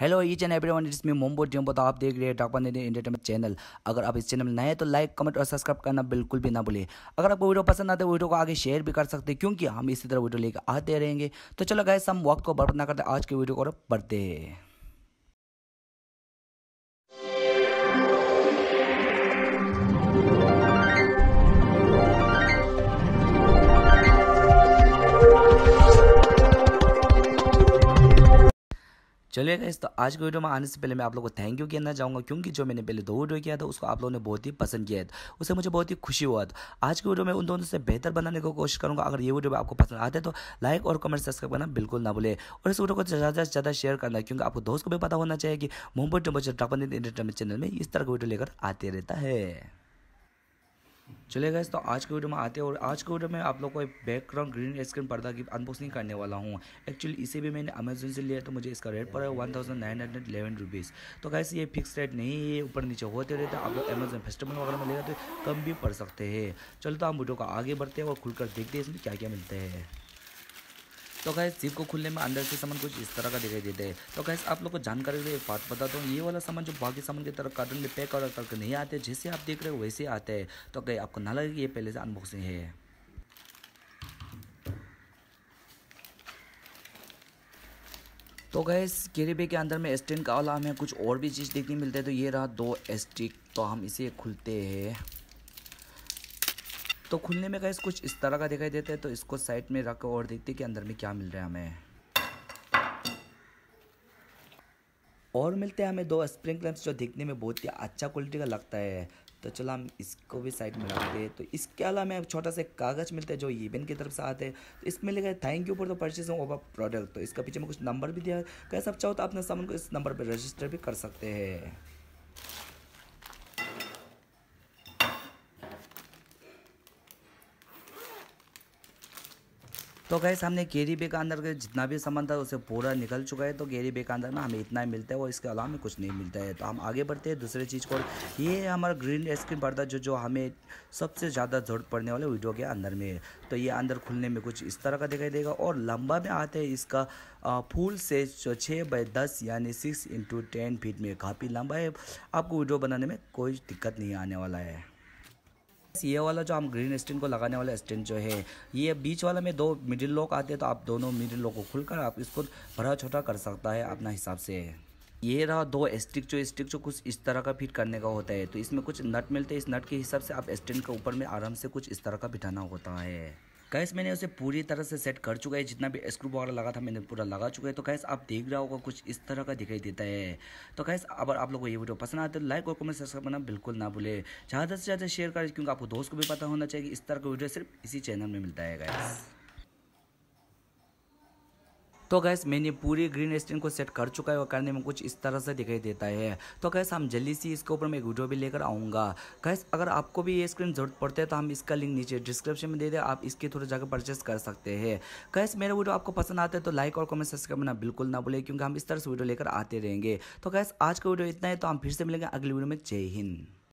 hello each and every one it's me Jimbo तो आप देख रहे हैं डॉक्टर नेडी इंटरटेनमेंट चैनल अगर आप इस चैनल में नए हैं तो लाइक कमेंट और सब्सक्राइब करना बिल्कुल भी ना भूलिए अगर आपको वीडियो पसंद आते वीडियो को आगे शेयर भी कर सकते हैं क्योंकि हम इसी तरह वीडियो लेकर आते रहेंगे तो चलो गए हम वक्त को बर्बाद ना करते आज के वीडियो को बढ़ते हैं चलिए गाइस तो आज के वीडियो में आने से पहले मैं आप लोगों को थैंक यू कहना चाहूँगा क्योंकि जो मैंने पहले दो वीडियो किया था उसको आप लोगों ने बहुत ही पसंद किया था उससे मुझे बहुत ही खुशी हुआ था आज की वीडियो में उन दोनों से बेहतर बनाने की को कोशिश करूँगा अगर ये वीडियो आपको पसंद आते तो लाइक और कमेंट सब्सक्राइब करना बिल्कुल ना भूले और इस वीडियो को ज़्यादा से ज़्यादा शेयर करना क्योंकि आपको दोस्त को भी पता होना चाहिए कि मुंबई टम्बर ड्रापन इंटरटेनमेंट चैनल में इस तरह का वीडियो लेकर आते रहता है चले गए तो आज के वीडियो में आते हैं और आज के वीडियो में आप लोग को एक बैकग्राउंड ग्रीन स्क्रीन पर्दा की अनबॉक्सिंग करने वाला हूँ एक्चुअली इसे भी मैंने अमेजोन से लिया तो मुझे इसका रेट पड़ा है one thousand nine hundred eleven rupees तो गैस ये फिक्स रेट नहीं है ऊपर नीचे होते रहते आप लोग अमेजोन फेस्टिवल वगैरह में लेगा तो कम भी पड़ सकते हैं चलो तो हम वीडियो को आगे बढ़ते हैं और खुलकर देखते हैं इसमें क्या क्या मिलते हैं तो गैस जीप को खुलने में अंदर से सामान कुछ इस तरह का दिखाई देता है तो गैस आप लोग को जानकारी के बात बताता हूँ ये वाला सामान जो बाकी सामान की तरह कार्टन में पैक और करके नहीं आते जैसे आप देख रहे हो वैसे आते हैं तो गए आपको ना लगे ये पहले से अनबॉक्सिंग है तो गैस कैरी बैग के अंदर में स्टैंड का वाला हमें कुछ और भी चीज़ देखने मिलते हैं तो ये रहा दो एस्टिक तो हम इसे खुलते हैं तो खुलने में गैस कुछ इस तरह का दिखाई देता है तो इसको साइड में रख और देखते हैं कि अंदर में क्या मिल रहा है हमें और मिलते हैं हमें दो स्प्रिंग जो देखने में बहुत ही अच्छा क्वालिटी का लगता है तो चलो हम इसको भी साइड में रखते हैं तो इसके अलावा हमें छोटा सा कागज़ मिलता है जो ईवेंट की तरफ से आते हैं तो इसमें लिखा है thank you for the purchase of a product तो इसके पीछे में कुछ नंबर भी दिया है कैसे आप चाहो तो अपने सामान को इस नंबर पर रजिस्टर भी कर सकते हैं तो गए हमने गेरी बे का अंदर जितना भी सामान था उसे पूरा निकल चुका है तो गेरी बे का अंदर ना हमें इतना ही मिलता है और इसके अलावा हमें कुछ नहीं मिलता है तो हम आगे बढ़ते हैं दूसरे चीज़ को ये हमारा ग्रीन स्क्रीन पर्दा जो जो हमें सबसे ज़्यादा ज़रूरत पड़ने वाले वीडियो के अंदर में है तो ये अंदर खुलने में कुछ इस तरह का दिखाई देगा और लंबा में आते हैं इसका फुल सेज जो छः बाई दस यानी सिक्स इंटू टेन फीट में काफ़ी लंबा है आपको वीडियो बनाने में कोई दिक्कत नहीं आने वाला है ये वाला जो हम ग्रीन स्टैंड को लगाने वाला स्टैंड जो है ये बीच वाला में दो मिडिल लॉक आते हैं तो आप दोनों मिडिल लॉक को खुलकर आप इसको बड़ा छोटा कर सकता है अपना हिसाब से ये रहा दो स्टिक जो स्टिक जो कुछ इस तरह का फिट करने का होता है तो इसमें कुछ नट मिलते हैं इस नट के हिसाब से आप स्टैंड के ऊपर में आराम से कुछ इस तरह का बिठाना होता है कैस मैंने उसे पूरी तरह से सेट कर चुका है जितना भी स्क्रू वगैरह लगा था मैंने पूरा लगा चुका है तो कैस आप देख रहा होगा कुछ इस तरह का दिखाई देता है तो कैस अगर आप लोग को ये वीडियो पसंद आते तो लाइक और कमेंट सब्सक्राइब करना बिल्कुल ना भूले ज़्यादा से ज़्यादा शेयर करें क्योंकि आपको दोस्त को भी पता होना चाहिए कि इस तरह का वीडियो सिर्फ इसी चैनल में मिलता है गैस तो गैस मैंने पूरी ग्रीन स्क्रीन को सेट कर चुका है और करने में कुछ इस तरह से दिखाई देता है तो गैस हम जल्दी से इसके ऊपर मैं एक वीडियो भी लेकर आऊँगा गैस अगर आपको भी ये स्क्रीन जरूरत पड़ती है तो हम इसका लिंक नीचे डिस्क्रिप्शन में दे दें आप इसके थ्रू जाकर परचेस कर सकते हैं गैस मेरा वीडियो आपको पसंद आता है तो लाइक और कमेंट सब्सक्राइब करना बिल्कुल ना भूलें क्योंकि हम इस तरह से वीडियो लेकर आते रहेंगे तो गैस आज का वीडियो इतना है तो हम फिर से मिलेंगे अगली वीडियो में जय हिंद